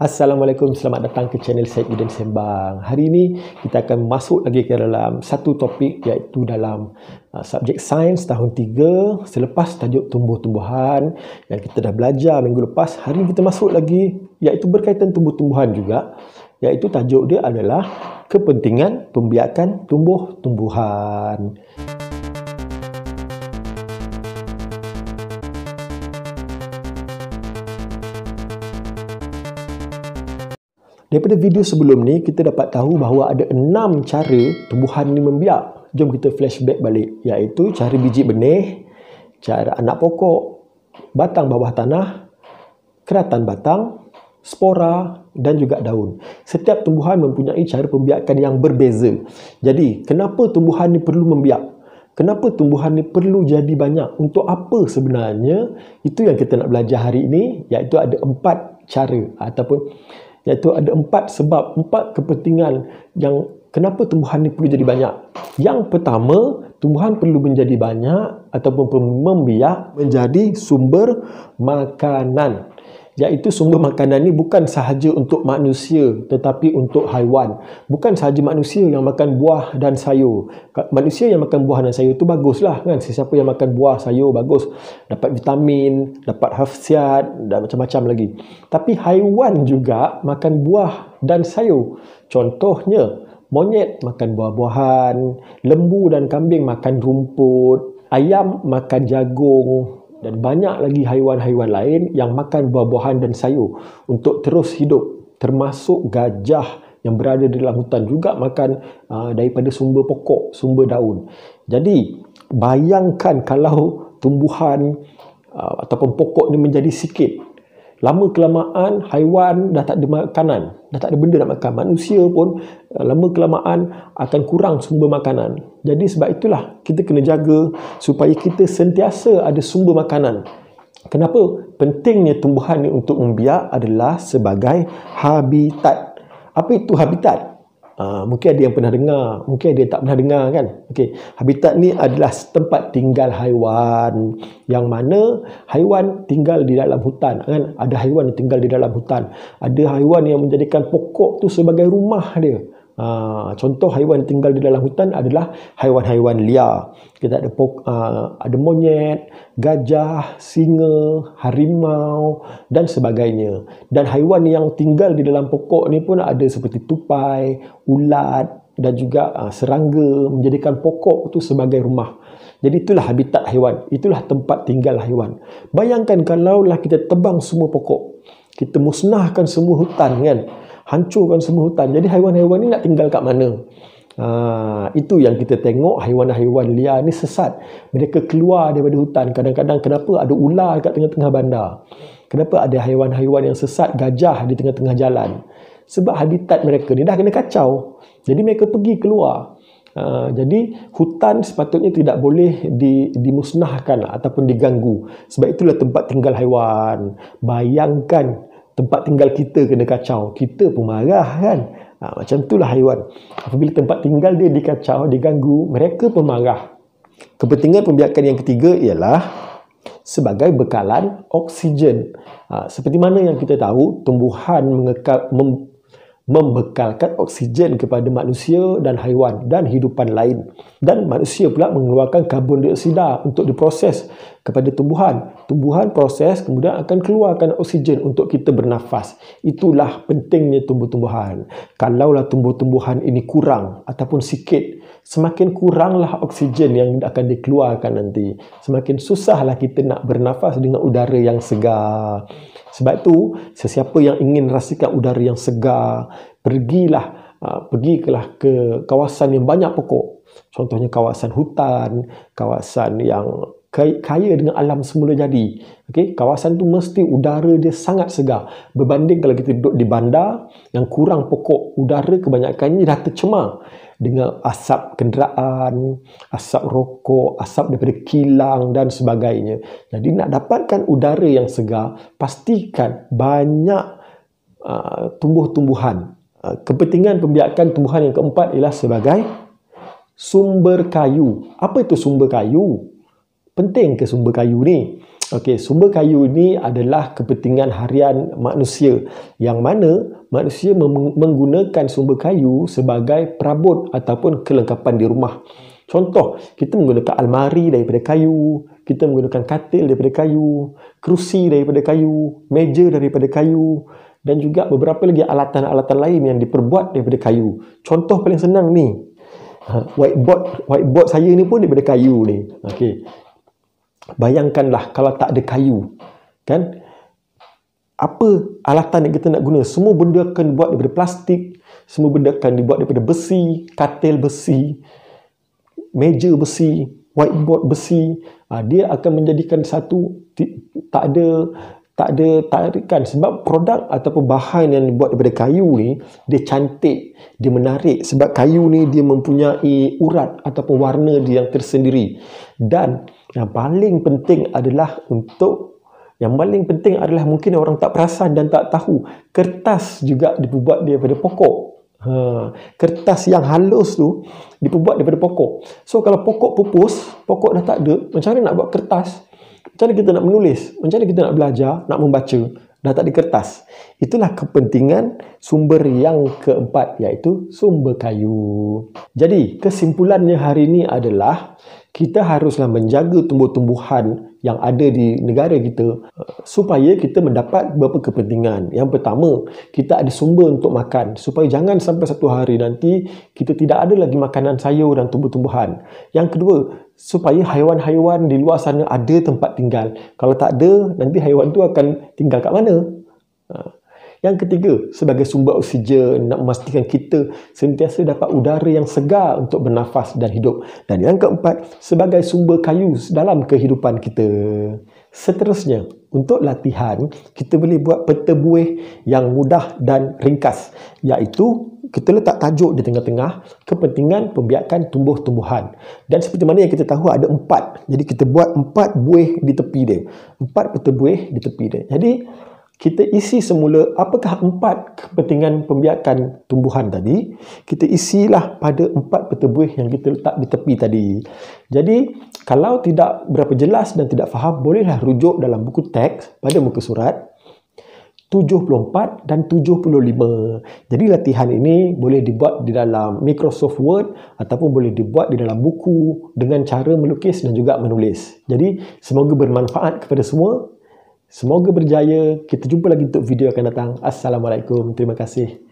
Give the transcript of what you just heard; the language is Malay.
Assalamualaikum, selamat datang ke channel saya Eden Sembang. Hari ini kita akan masuk lagi ke dalam satu topik iaitu dalam uh, subjek sains tahun 3 selepas tajuk tumbuh-tumbuhan yang kita dah belajar minggu lepas. Hari ini kita masuk lagi iaitu berkaitan tumbuh-tumbuhan juga iaitu tajuk dia adalah kepentingan pembiakan tumbuh-tumbuhan. Daripada video sebelum ni, kita dapat tahu bahawa ada enam cara tumbuhan ni membiak. Jom kita flashback balik. Iaitu cara biji benih, cara anak pokok, batang bawah tanah, keratan batang, spora dan juga daun. Setiap tumbuhan mempunyai cara pembiakan yang berbeza. Jadi, kenapa tumbuhan ni perlu membiak? Kenapa tumbuhan ni perlu jadi banyak? Untuk apa sebenarnya? Itu yang kita nak belajar hari ini, iaitu ada empat cara ataupun iaitu ada empat sebab, empat kepentingan yang kenapa tumbuhan ini perlu jadi banyak. Yang pertama, tumbuhan perlu menjadi banyak ataupun membiak menjadi sumber makanan iaitu sumber makanan ni bukan sahaja untuk manusia tetapi untuk haiwan bukan sahaja manusia yang makan buah dan sayur manusia yang makan buah dan sayur tu baguslah kan sesiapa yang makan buah sayur bagus dapat vitamin dapat hafsiat dan macam-macam lagi tapi haiwan juga makan buah dan sayur contohnya monyet makan buah-buahan lembu dan kambing makan rumput ayam makan jagung dan banyak lagi haiwan-haiwan lain yang makan buah-buahan dan sayur untuk terus hidup termasuk gajah yang berada di dalam hutan juga makan uh, daripada sumber pokok, sumber daun. Jadi, bayangkan kalau tumbuhan uh, ataupun pokok ini menjadi sikit lama kelamaan haiwan dah tak ada makanan dah tak ada benda nak makan manusia pun eh, lama kelamaan akan kurang sumber makanan jadi sebab itulah kita kena jaga supaya kita sentiasa ada sumber makanan kenapa pentingnya tumbuhan ni untuk membiak adalah sebagai habitat apa itu habitat Ah, mungkin ada yang pernah dengar, mungkin ada yang tak pernah dengar kan. Okey, habitat ni adalah tempat tinggal haiwan yang mana haiwan tinggal di dalam hutan kan. Ada haiwan yang tinggal di dalam hutan. Ada haiwan yang menjadikan pokok tu sebagai rumah dia. Ha, contoh haiwan yang tinggal di dalam hutan adalah haiwan-haiwan liar. Kita ada pok, ha, ada monyet, gajah, singa, harimau dan sebagainya. Dan haiwan yang tinggal di dalam pokok ni pun ada seperti tupai, ulat dan juga ha, serangga menjadikan pokok tu sebagai rumah. Jadi itulah habitat haiwan. Itulah tempat tinggal haiwan. Bayangkan kalaulah kita tebang semua pokok. Kita musnahkan semua hutan kan. Hancurkan semua hutan. Jadi haiwan-haiwan ni nak tinggal kat mana? Ha, itu yang kita tengok haiwan-haiwan liar ni sesat. Mereka keluar daripada hutan. Kadang-kadang kenapa ada ular kat tengah-tengah bandar? Kenapa ada haiwan-haiwan yang sesat gajah di tengah-tengah jalan? Sebab habitat mereka ni dah kena kacau. Jadi mereka pergi keluar. Uh, jadi hutan sepatutnya tidak boleh di, dimusnahkan lah ataupun diganggu. Sebab itulah tempat tinggal haiwan. Bayangkan tempat tinggal kita kena kacau. Kita pun marah kan. Ha, macam itulah haiwan. Apabila tempat tinggal dia dikacau, diganggu, mereka pun marah. Kepentingan pembiakan yang ketiga ialah sebagai bekalan oksigen. Ha, seperti mana yang kita tahu, tumbuhan mengekal, mem- membekalkan oksigen kepada manusia dan haiwan dan hidupan lain dan manusia pula mengeluarkan karbon dioksida untuk diproses kepada tumbuhan tumbuhan proses kemudian akan keluarkan oksigen untuk kita bernafas itulah pentingnya tumbuh-tumbuhan kalaulah tumbuh-tumbuhan ini kurang ataupun sikit semakin kuranglah oksigen yang akan dikeluarkan nanti semakin susahlah kita nak bernafas dengan udara yang segar sebab itu, sesiapa yang ingin rasakan udara yang segar, pergilah, uh, pergilah ke kawasan yang banyak pokok. Contohnya kawasan hutan, kawasan yang kaya dengan alam semula jadi. Okey, kawasan tu mesti udara dia sangat segar. Berbanding kalau kita duduk di bandar yang kurang pokok, udara kebanyakannya dah tercemar dengan asap kenderaan, asap rokok, asap daripada kilang dan sebagainya. Jadi nak dapatkan udara yang segar, pastikan banyak uh, tumbuh-tumbuhan. Uh, kepentingan pembiakan tumbuhan yang keempat ialah sebagai sumber kayu. Apa itu sumber kayu? Penting ke sumber kayu ni? Okey, sumber kayu ni adalah kepentingan harian manusia yang mana manusia menggunakan sumber kayu sebagai perabot ataupun kelengkapan di rumah. Contoh, kita menggunakan almari daripada kayu, kita menggunakan katil daripada kayu, kerusi daripada kayu, meja daripada kayu dan juga beberapa lagi alatan-alatan lain yang diperbuat daripada kayu. Contoh paling senang ni, Ha, whiteboard whiteboard saya ni pun daripada kayu ni okey bayangkanlah kalau tak ada kayu kan apa alatan yang kita nak guna semua benda akan buat daripada plastik semua benda akan dibuat daripada besi katil besi meja besi whiteboard besi ha, dia akan menjadikan satu tak ada tak ada tarikan sebab produk ataupun bahan yang dibuat daripada kayu ni dia cantik, dia menarik sebab kayu ni dia mempunyai urat ataupun warna dia yang tersendiri. Dan yang paling penting adalah untuk yang paling penting adalah mungkin orang tak perasan dan tak tahu kertas juga dibuat daripada pokok. Ha, kertas yang halus tu dibuat daripada pokok. So kalau pokok pupus, pokok dah tak ada, macam mana nak buat kertas? Macam mana kita nak menulis? Macam mana kita nak belajar, nak membaca? Dah tak di kertas. Itulah kepentingan sumber yang keempat iaitu sumber kayu. Jadi kesimpulannya hari ini adalah kita haruslah menjaga tumbuh-tumbuhan yang ada di negara kita eh, supaya kita mendapat beberapa kepentingan. Yang pertama, kita ada sumber untuk makan supaya jangan sampai satu hari nanti kita tidak ada lagi makanan sayur dan tumbuh-tumbuhan. Yang kedua, supaya haiwan-haiwan di luar sana ada tempat tinggal. Kalau tak ada, nanti haiwan itu akan tinggal kat mana? Eh, yang ketiga, sebagai sumber oksigen nak memastikan kita sentiasa dapat udara yang segar untuk bernafas dan hidup. Dan yang keempat, sebagai sumber kayu dalam kehidupan kita. Seterusnya, untuk latihan, kita boleh buat peta buih yang mudah dan ringkas iaitu kita letak tajuk di tengah-tengah kepentingan pembiakan tumbuh-tumbuhan. Dan seperti mana yang kita tahu ada empat. Jadi kita buat empat buih di tepi dia. Empat peta buih di tepi dia. Jadi kita isi semula apakah empat kepentingan pembiakan tumbuhan tadi kita isilah pada empat peta buih yang kita letak di tepi tadi jadi kalau tidak berapa jelas dan tidak faham bolehlah rujuk dalam buku teks pada muka surat 74 dan 75. Jadi latihan ini boleh dibuat di dalam Microsoft Word ataupun boleh dibuat di dalam buku dengan cara melukis dan juga menulis. Jadi semoga bermanfaat kepada semua. Semoga berjaya. Kita jumpa lagi untuk video akan datang. Assalamualaikum. Terima kasih.